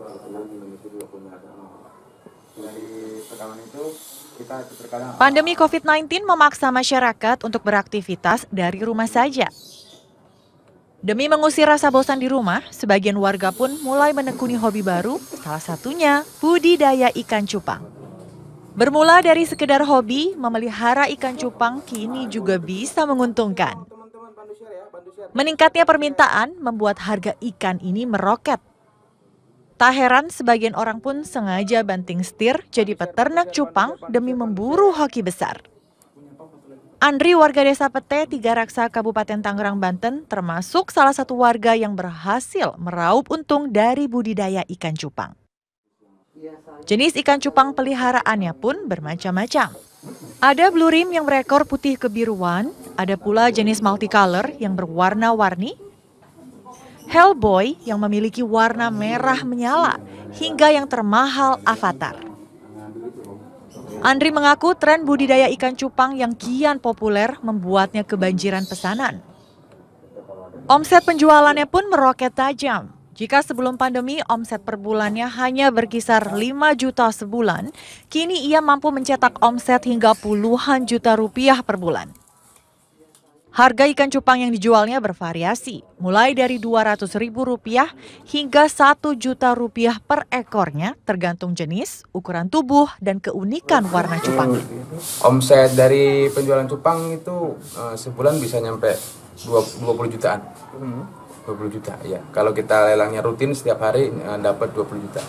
Oh. Pandemi COVID-19 memaksa masyarakat untuk beraktivitas dari rumah saja. Demi mengusir rasa bosan di rumah, sebagian warga pun mulai menekuni hobi baru, salah satunya budidaya ikan cupang. Bermula dari sekedar hobi, memelihara ikan cupang kini juga bisa menguntungkan. Ya, Meningkatnya permintaan membuat harga ikan ini meroket. Tak heran sebagian orang pun sengaja banting setir jadi peternak cupang demi memburu hoki besar. Andri warga desa Pete, Tiga Raksa, Kabupaten Tangerang, Banten, termasuk salah satu warga yang berhasil meraup untung dari budidaya ikan cupang. Jenis ikan cupang peliharaannya pun bermacam-macam. Ada blue rim yang berekor putih kebiruan, ada pula jenis multicolor yang berwarna-warni, Hellboy yang memiliki warna merah menyala, hingga yang termahal Avatar. Andri mengaku tren budidaya ikan cupang yang kian populer membuatnya kebanjiran pesanan. Omset penjualannya pun meroket tajam. Jika sebelum pandemi omset per bulannya hanya berkisar 5 juta sebulan, kini ia mampu mencetak omset hingga puluhan juta rupiah per bulan. Harga ikan cupang yang dijualnya bervariasi, mulai dari Rp200.000 hingga rp 1000000 juta rupiah per ekornya, tergantung jenis, ukuran tubuh, dan keunikan warna cupang. Omset dari penjualan cupang itu uh, sebulan bisa nyampe 20 jutaan. Hmm. 20 juta ya. Kalau kita lelangnya rutin setiap hari eh, dapat 20 juta.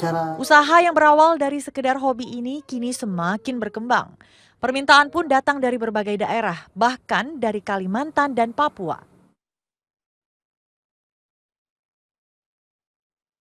Cara... Usaha yang berawal dari sekedar hobi ini kini semakin berkembang. Permintaan pun datang dari berbagai daerah, bahkan dari Kalimantan dan Papua.